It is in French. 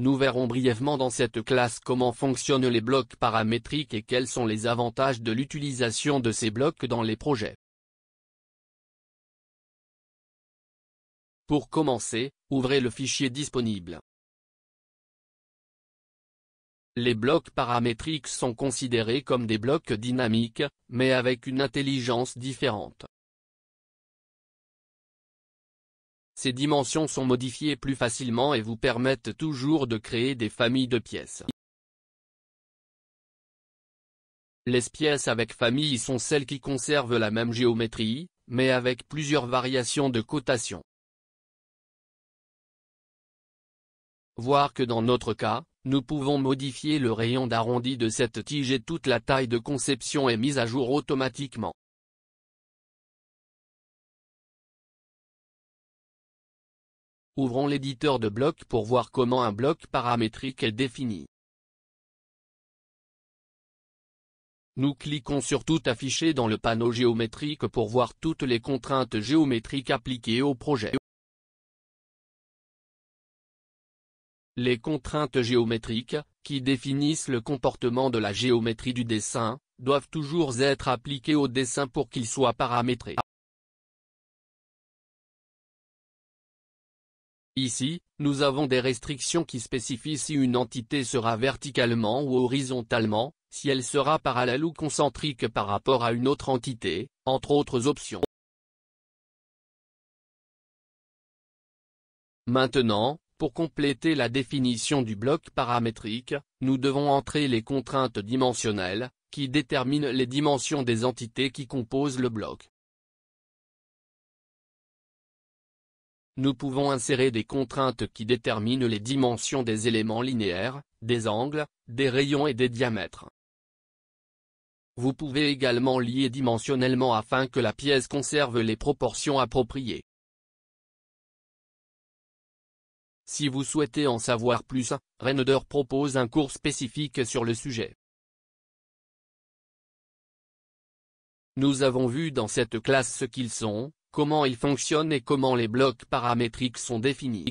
Nous verrons brièvement dans cette classe comment fonctionnent les blocs paramétriques et quels sont les avantages de l'utilisation de ces blocs dans les projets. Pour commencer, ouvrez le fichier disponible. Les blocs paramétriques sont considérés comme des blocs dynamiques, mais avec une intelligence différente. Ces dimensions sont modifiées plus facilement et vous permettent toujours de créer des familles de pièces. Les pièces avec famille sont celles qui conservent la même géométrie, mais avec plusieurs variations de cotation. Voir que dans notre cas, nous pouvons modifier le rayon d'arrondi de cette tige et toute la taille de conception est mise à jour automatiquement. Ouvrons l'éditeur de blocs pour voir comment un bloc paramétrique est défini. Nous cliquons sur Tout afficher dans le panneau géométrique pour voir toutes les contraintes géométriques appliquées au projet. Les contraintes géométriques, qui définissent le comportement de la géométrie du dessin, doivent toujours être appliquées au dessin pour qu'il soit paramétré. Ici, nous avons des restrictions qui spécifient si une entité sera verticalement ou horizontalement, si elle sera parallèle ou concentrique par rapport à une autre entité, entre autres options. Maintenant, pour compléter la définition du bloc paramétrique, nous devons entrer les contraintes dimensionnelles, qui déterminent les dimensions des entités qui composent le bloc. nous pouvons insérer des contraintes qui déterminent les dimensions des éléments linéaires, des angles, des rayons et des diamètres. Vous pouvez également lier dimensionnellement afin que la pièce conserve les proportions appropriées. Si vous souhaitez en savoir plus, Renauder propose un cours spécifique sur le sujet. Nous avons vu dans cette classe ce qu'ils sont, comment il fonctionne et comment les blocs paramétriques sont définis.